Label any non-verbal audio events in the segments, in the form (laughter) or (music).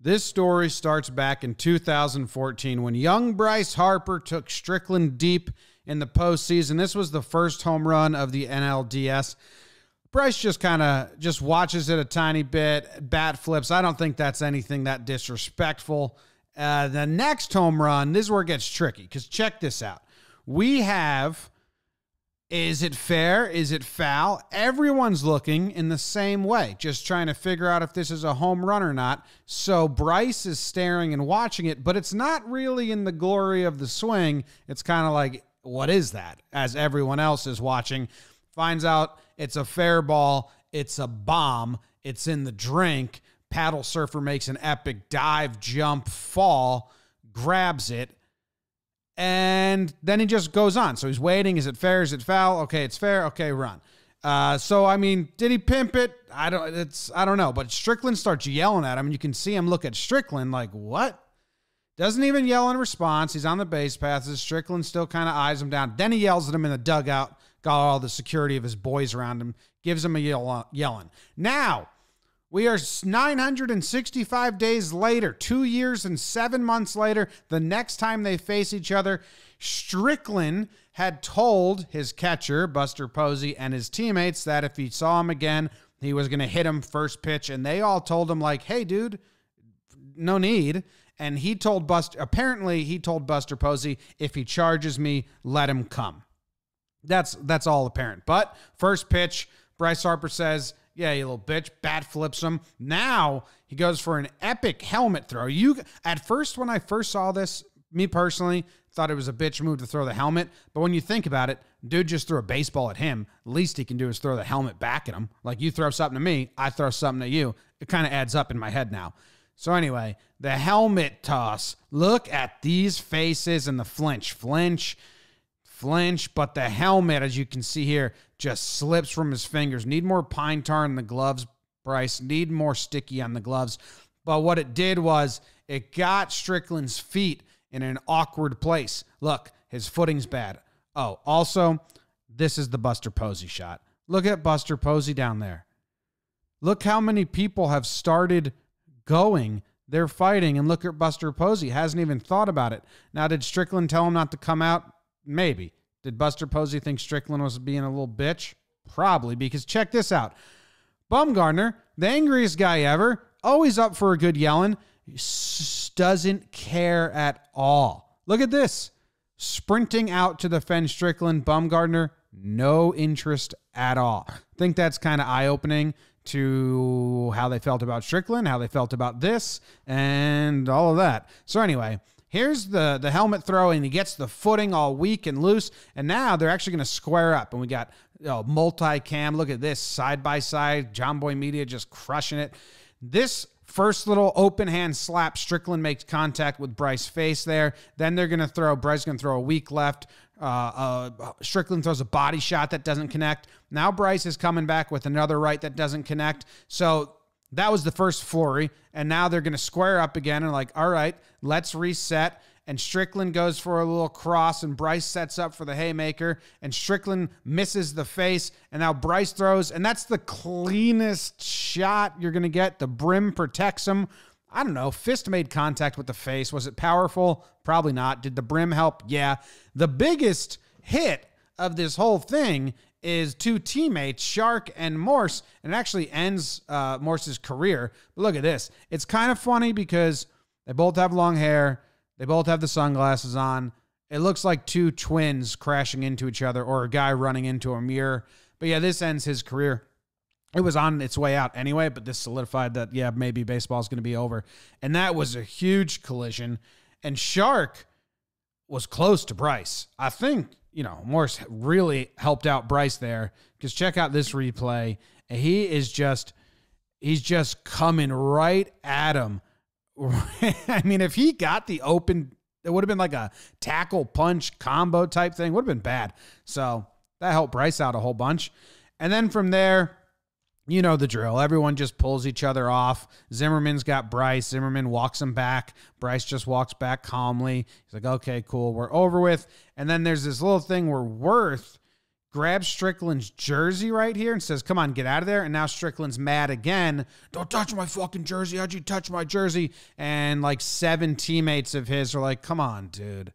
This story starts back in 2014 when young Bryce Harper took Strickland deep in the postseason. This was the first home run of the NLDS. Bryce just kind of just watches it a tiny bit, bat flips. I don't think that's anything that disrespectful. Uh, the next home run, this is where it gets tricky because check this out. We have is it fair? Is it foul? Everyone's looking in the same way, just trying to figure out if this is a home run or not. So Bryce is staring and watching it, but it's not really in the glory of the swing. It's kind of like, what is that? As everyone else is watching, finds out it's a fair ball, it's a bomb, it's in the drink. Paddle surfer makes an epic dive, jump, fall, grabs it and then he just goes on. So he's waiting. Is it fair? Is it foul? Okay, it's fair. Okay, run. Uh, so I mean, did he pimp it? I don't. It's I don't know. But Strickland starts yelling at him, and you can see him look at Strickland like, "What?" Doesn't even yell in response. He's on the base passes. Strickland still kind of eyes him down. Then he yells at him in the dugout. Got all the security of his boys around him. Gives him a yell, uh, yelling. Now we are 965 days later, two years and seven months later, the next time they face each other. Strickland had told his catcher, Buster Posey, and his teammates that if he saw him again, he was going to hit him first pitch. And they all told him, like, hey, dude, no need. And he told Buster, apparently, he told Buster Posey, if he charges me, let him come. That's that's all apparent. But first pitch, Bryce Harper says, yeah, you little bitch. Bat flips him. Now he goes for an epic helmet throw. You at first when I first saw this, me personally thought it was a bitch move to throw the helmet, but when you think about it, dude just threw a baseball at him. Least he can do is throw the helmet back at him. Like you throw something to me, I throw something to you. It kind of adds up in my head now. So anyway, the helmet toss. Look at these faces and the flinch, flinch, flinch. But the helmet, as you can see here, just slips from his fingers. Need more pine tar in the gloves, Bryce. Need more sticky on the gloves. But what it did was it got Strickland's feet in an awkward place. Look, his footing's bad. Oh, also, this is the Buster Posey shot. Look at Buster Posey down there. Look how many people have started going. They're fighting, and look at Buster Posey. Hasn't even thought about it. Now, did Strickland tell him not to come out? Maybe. Did Buster Posey think Strickland was being a little bitch? Probably, because check this out Bumgarner, the angriest guy ever, always up for a good yelling, doesn't care at all. Look at this sprinting out to defend Strickland, Bumgarner, no interest at all. I think that's kind of eye opening to how they felt about Strickland, how they felt about this, and all of that. So, anyway here's the the helmet throw and he gets the footing all weak and loose and now they're actually going to square up and we got you know, multi-cam look at this side by side john boy media just crushing it this First little open hand slap, Strickland makes contact with Bryce face there. Then they're going to throw, Bryce going to throw a weak left. Uh, uh, Strickland throws a body shot that doesn't connect. Now Bryce is coming back with another right that doesn't connect. So that was the first flurry. And now they're going to square up again and, like, all right, let's reset. And Strickland goes for a little cross, and Bryce sets up for the haymaker, and Strickland misses the face. And now Bryce throws, and that's the cleanest shot you're going to get. The brim protects him. I don't know. Fist made contact with the face. Was it powerful? Probably not. Did the brim help? Yeah. The biggest hit of this whole thing is two teammates, Shark and Morse, and it actually ends uh, Morse's career. But look at this. It's kind of funny because they both have long hair, they both have the sunglasses on. It looks like two twins crashing into each other or a guy running into a mirror. But yeah, this ends his career. It was on its way out anyway, but this solidified that, yeah, maybe baseball's going to be over. And that was a huge collision. And Shark was close to Bryce. I think, you know, Morris really helped out Bryce there because check out this replay. He is just, he's just coming right at him. (laughs) I mean, if he got the open, it would have been like a tackle punch combo type thing, would have been bad. So that helped Bryce out a whole bunch. And then from there, you know the drill. Everyone just pulls each other off. Zimmerman's got Bryce. Zimmerman walks him back. Bryce just walks back calmly. He's like, okay, cool. We're over with. And then there's this little thing where Worth grabs Strickland's jersey right here and says, come on, get out of there. And now Strickland's mad again. Don't touch my fucking jersey. How'd you touch my jersey? And like seven teammates of his are like, come on, dude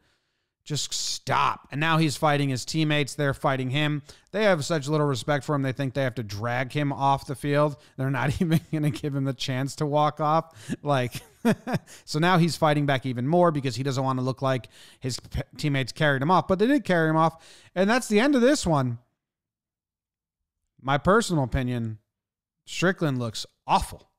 just stop. And now he's fighting his teammates. They're fighting him. They have such little respect for him. They think they have to drag him off the field. They're not (laughs) even going to give him the chance to walk off. Like, (laughs) so now he's fighting back even more because he doesn't want to look like his teammates carried him off, but they did carry him off. And that's the end of this one. My personal opinion Strickland looks awful.